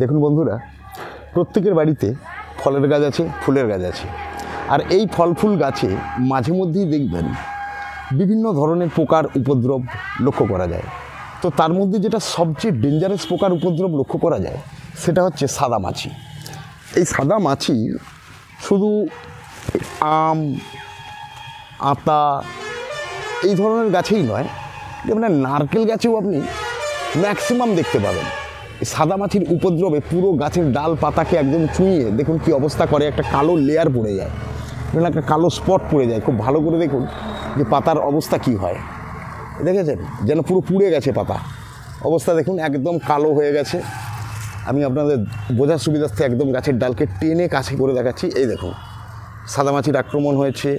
দেখুন বন্ধুরা প্রত্যেকের বাড়িতে ফলের গাছ আছে ফুলের গাছ আছে আর এই ফল ফুল গাছে মাঝে মধ্যেই দেখবেন বিভিন্ন ধরনের পোকার উপদ্রব লক্ষ্য করা যায় তো তার মধ্যে যেটা সবচেয়ে ডেঞ্জারাস পোকার উপদ্রব লক্ষ্য করা যায় সেটা হচ্ছে সাদা মাছি এই সাদা মাছি শুধু আম আতা এই ধরনের গাছেই নয় যেমন নারকেল গাছেও আপনি ম্যাক্সিমাম দেখতে পাবেন সাদামাছির উপদ্রবে পুরো গাছের ডাল পাতাকে একদম চুঁইয়ে দেখুন কি অবস্থা করে একটা কালো লেয়ার পড়ে যায় দেখুন মানে একটা কালো স্পট পড়ে যায় খুব ভালো করে দেখুন যে পাতার অবস্থা কি হয় দেখেছেন যেন পুরো পুড়ে গেছে পাতা অবস্থা দেখুন একদম কালো হয়ে গেছে আমি আপনাদের বোঝার সুবিধার্থে একদম গাছের ডালকে টেনে কাছে করে দেখাচ্ছি এই দেখুন সাদামাছির আক্রমণ হয়েছে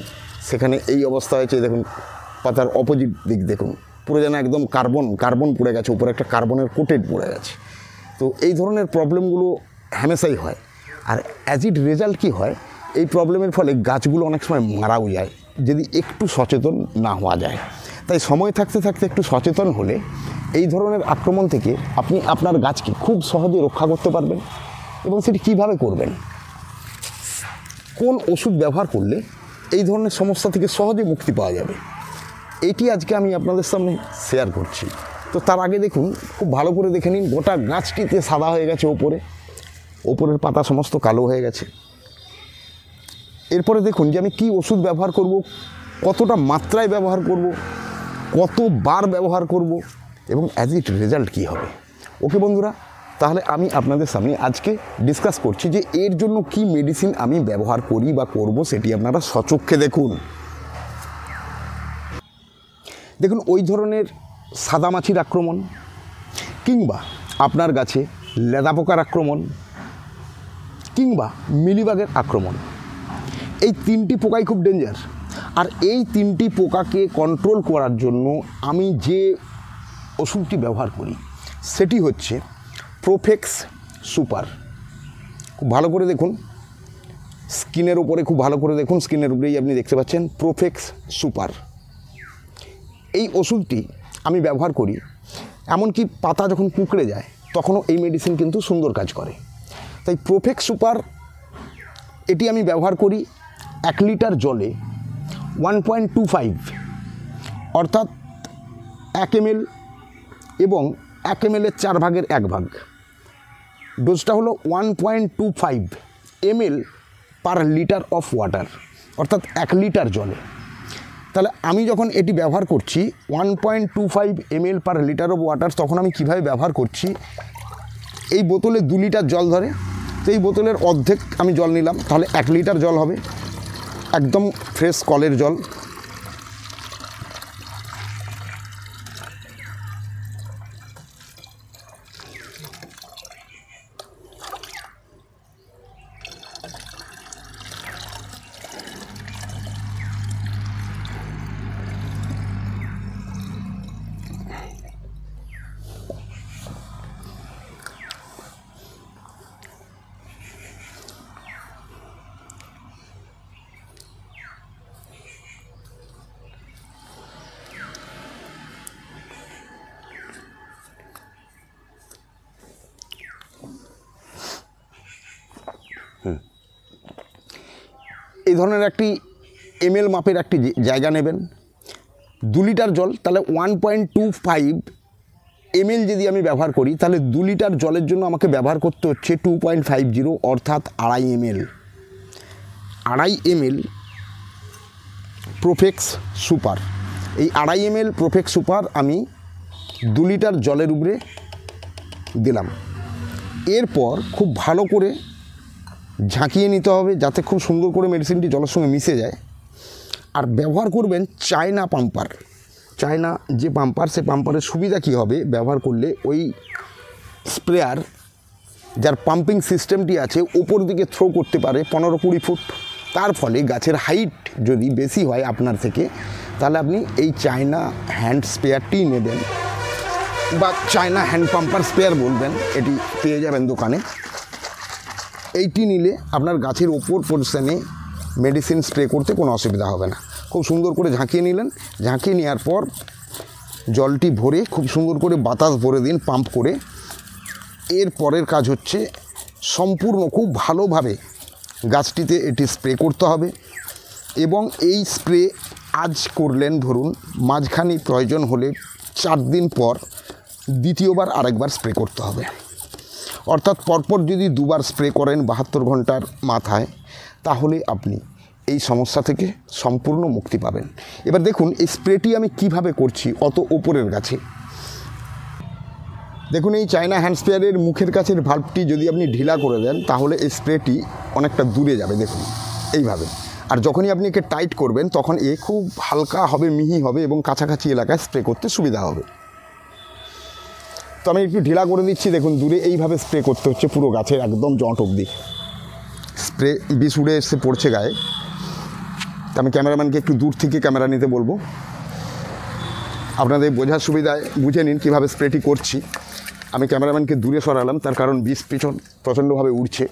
সেখানে এই অবস্থা হয়েছে দেখুন পাতার অপোজিট দিক দেখুন পুরো যেন একদম কার্বন কার্বন পড়ে গেছে উপরে একটা কার্বনের কোটেড পড়ে গেছে তো এই ধরনের প্রবলেমগুলো হামেশাই হয় আর অ্যাজ ইট রেজাল্ট কী হয় এই প্রবলেমের ফলে গাছগুলো অনেক সময় মারাও যায় যদি একটু সচেতন না হওয়া যায় তাই সময় থাকতে থাকতে একটু সচেতন হলে এই ধরনের আক্রমণ থেকে আপনি আপনার গাছকে খুব সহজে রক্ষা করতে পারবেন এবং সেটি কিভাবে করবেন কোন ওষুধ ব্যবহার করলে এই ধরনের সমস্যা থেকে সহজে মুক্তি পাওয়া যাবে এটি আজকে আমি আপনাদের সামনে শেয়ার করছি তো তার আগে দেখুন খুব ভালো করে দেখে নিন গোটা গাছটিতে সাদা হয়ে গেছে ওপরে ওপরের পাতা সমস্ত কালো হয়ে গেছে এরপরে দেখুন যে আমি কি ওষুধ ব্যবহার করব কতটা মাত্রায় ব্যবহার করব কতবার ব্যবহার করব এবং অ্যাজ ইট রেজাল্ট কী হবে ওকে বন্ধুরা তাহলে আমি আপনাদের সামনে আজকে ডিসকাস করছি যে এর জন্য কি মেডিসিন আমি ব্যবহার করি বা করব সেটি আপনারা সচক্ষে দেখুন দেখুন ওই ধরনের সাদামাছির আক্রমণ কিংবা আপনার গাছে লেদা পোকার আক্রমণ কিংবা মিলিবাগের আক্রমণ এই তিনটি পোকাই খুব ডেঞ্জার আর এই তিনটি পোকাকে কন্ট্রোল করার জন্য আমি যে ওষুধটি ব্যবহার করি সেটি হচ্ছে প্রোফেক্স সুপার খুব ভালো করে দেখুন স্কিনের উপরে খুব ভালো করে দেখুন স্কিনের উপরেই আপনি দেখতে পাচ্ছেন প্রোফেক্স সুপার এই ওষুধটি আমি ব্যবহার করি এমনকি পাতা যখন কুকড়ে যায় তখনও এই মেডিসিন কিন্তু সুন্দর কাজ করে তাই প্রোফেক্স সুপার এটি আমি ব্যবহার করি এক লিটার জলে ওয়ান পয়েন্ট টু ফাইভ অর্থাৎ এক এম এবং এক এমএলের চার ভাগের এক ভাগ ডোজটা হলো one point two five ml per litre of water অর্থাৎ এক লিটার জলে তাহলে আমি যখন এটি ব্যবহার করছি one point two five ml per litre of water তখন আমি কিভাবে ব্যবহার করছি এই বোতলে দু লিটার জল ধরে তো এই বোতলের অর্ধেক আমি জল নিলাম তাহলে এক লিটার জল হবে একদম ফ্রেশ কলের জল এই ধরনের একটি এমএল মাপের একটি জায়গা নেবেন দু লিটার জল তাহলে one point two five ml যদি আমি ব্যবহার করি তাহলে দু লিটার জলের জন্য আমাকে ব্যবহার করতে হচ্ছে টু পয়েন্ট ফাইভ জিরো অর্থাৎ আড়াই এমএল আড়াই এমএল প্রোফেক্স সুপার এই আড়াই এমএল প্রোফেক্স সুপার আমি দু লিটার জলের উপরে দিলাম এরপর খুব ভালো করে ঝাঁকিয়ে নিতে হবে যাতে খুব সুন্দর করে মেডিসিনটি জলের সঙ্গে মিশে যায় আর ব্যবহার করবেন চায়না পাম্পার চায়না যে পাম্পার সে পাম্পারের সুবিধা কী হবে ব্যবহার করলে ওই স্প্রেয়ার যার পাম্পিং সিস্টেমটি আছে ওপর দিকে থ্রো করতে পারে পনেরো কুড়ি ফুট তার ফলে গাছের হাইট যদি বেশি হয় আপনার থেকে তাহলে আপনি এই চায়না হ্যান্ড স্প্রেয়ারটি নেবেন বা চায়না হ্যান্ড পাম্পার স্প্রেয়ার বলবেন এটি পেয়ে যাবেন দোকানে এইটি নিলে আপনার গাছের ওপর পরিশ্রমে মেডিসিন স্প্রে করতে কোনো অসুবিধা হবে না খুব সুন্দর করে ঝাঁকিয়ে নিলেন ঝাঁকিয়ে নেওয়ার পর জলটি ভরে খুব সুন্দর করে বাতাস ভরে দিন পাম্প করে এর পরের কাজ হচ্ছে সম্পূর্ণ খুব ভালোভাবে গাছটিতে এটি স্প্রে করতে হবে এবং এই স্প্রে আজ করলেন ধরুন মাঝখানে প্রয়োজন হলে চার দিন পর দ্বিতীয়বার আরেকবার স্প্রে করতে হবে অর্থাৎ পরপর যদি দুবার স্প্রে করেন বাহাত্তর ঘন্টার মাথায় তাহলে আপনি এই সমস্যা থেকে সম্পূর্ণ মুক্তি পাবেন এবার দেখুন এই স্প্রেটি আমি কিভাবে করছি অত ওপরের কাছে দেখুন এই চায়না হ্যান্ডস্পেয়ারের মুখের কাছের ভাল্বটি যদি আপনি ঢিলা করে দেন তাহলে এই স্প্রেটি অনেকটা দূরে যাবে দেখুন এইভাবে আর যখনই আপনি একে টাইট করবেন তখন এ খুব হালকা হবে মিহি হবে এবং কাছাকাছি এলাকায় স্প্রে করতে সুবিধা হবে তো আমি একটু ঢিলা করে দিচ্ছি দেখুন দূরে এইভাবে স্প্রে করতে হচ্ছে পুরো গাছের একদম জট অবধি স্প্রে বিষ উড়ে এসে পড়ছে গায়ে তো আমি ক্যামেরাম্যানকে একটু দূর থেকে ক্যামেরা নিতে বলবো আপনাদের বোঝার সুবিধায় বুঝে নিন কীভাবে স্প্রেটি করছি আমি ক্যামেরাম্যানকে দূরে সরালাম তার কারণ বিষ পিছন প্রচণ্ডভাবে উড়ছে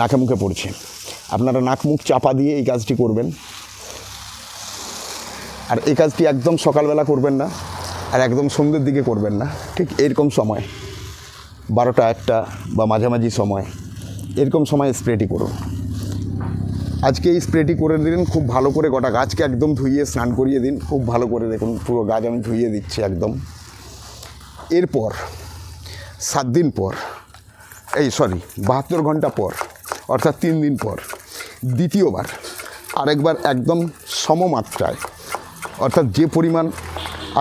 নাকে মুখে পড়ছে আপনারা নাক মুখ চাপা দিয়ে এই কাজটি করবেন আর এই কাজটি একদম সকালবেলা করবেন না আর একদম সন্ধ্যের দিকে করবেন না ঠিক এরকম সময় বারোটা একটা বা মাঝামাঝি সময় এরকম সময় স্প্রেটি করুন আজকে এই স্প্রেটি করে দিন খুব ভালো করে গোটা গাছকে একদম ধুইয়ে স্নান করিয়ে দিন খুব ভালো করে দেখুন পুরো গাছ আমি ধুইয়ে দিচ্ছি একদম এরপর সাত দিন পর এই সরি বাহাত্তর ঘন্টা পর অর্থাৎ তিন দিন পর দ্বিতীয়বার আরেকবার একদম সমমাত্রায় অর্থাৎ যে পরিমাণ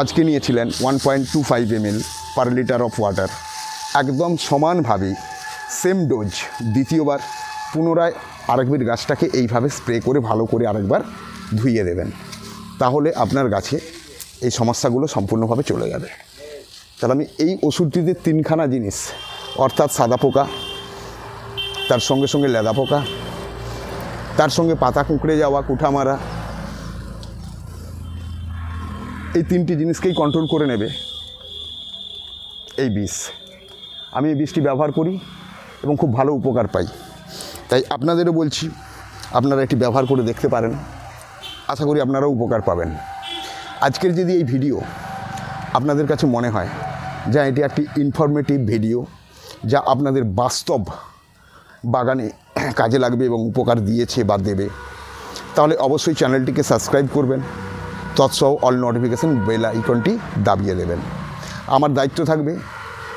আজকে নিয়েছিলেন one point two five ml per litre of water একদম সমানভাবে সেম ডোজ দ্বিতীয়বার পুনরায় আরেকবার গাছটাকে এইভাবে স্প্রে করে ভালো করে আরেকবার ধুইয়ে দেবেন তাহলে আপনার গাছে এই সমস্যাগুলো সম্পূর্ণভাবে চলে যাবে তাহলে আমি এই ওষুধটিতে তিনখানা জিনিস অর্থাৎ সাদা পোকা তার সঙ্গে সঙ্গে লেদা পোকা তার সঙ্গে পাতা কুঁকড়ে যাওয়া কুঠামারা এই তিনটি জিনিসকেই কন্ট্রোল করে নেবে এই বিষ আমি এই বিষটি ব্যবহার করি এবং খুব ভালো উপকার পাই তাই আপনাদেরও বলছি আপনারা এটি ব্যবহার করে দেখতে পারেন আশা করি আপনারাও উপকার পাবেন আজকের যদি এই ভিডিও আপনাদের কাছে মনে হয় যা এটি একটি ইনফরমেটিভ ভিডিও যা আপনাদের বাস্তব বাগানে কাজে লাগবে এবং উপকার দিয়েছে বা দেবে তাহলে অবশ্যই চ্যানেলটিকে সাবস্ক্রাইব করবেন তৎসহ অল নোটিফিকেশন বেল আইকনটি দাবিয়ে দেবেন আমার দায়িত্ব থাকবে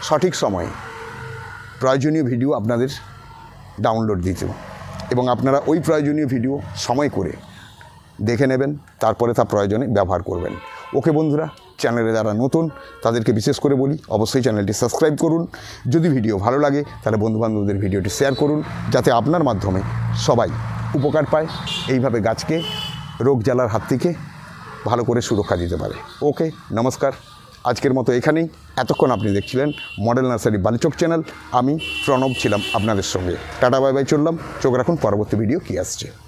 সঠিক সময়ে প্রয়োজনীয় ভিডিও আপনাদের ডাউনলোড দিতে এবং আপনারা ওই প্রয়োজনীয় ভিডিও সময় করে দেখে নেবেন তারপরে তা প্রয়োজনে ব্যবহার করবেন ওকে বন্ধুরা চ্যানেলে যারা নতুন তাদেরকে বিশেষ করে বলি অবশ্যই চ্যানেলটি সাবস্ক্রাইব করুন যদি ভিডিও ভালো লাগে তাহলে বন্ধুবান্ধবদের ভিডিওটি শেয়ার করুন যাতে আপনার মাধ্যমে সবাই উপকার পায় এইভাবে গাছকে রোগ জ্বালার হাত থেকে ভালো করে সুরক্ষা দিতে পারে ওকে নমস্কার আজকের মতো এখানেই এতক্ষণ আপনি দেখছিলেন মডেল নার্সারি বালিচক চ্যানেল আমি প্রণব ছিলাম আপনাদের সঙ্গে টাটা বাই বাই চললাম চোখ রাখুন পরবর্তী ভিডিও কী আসছে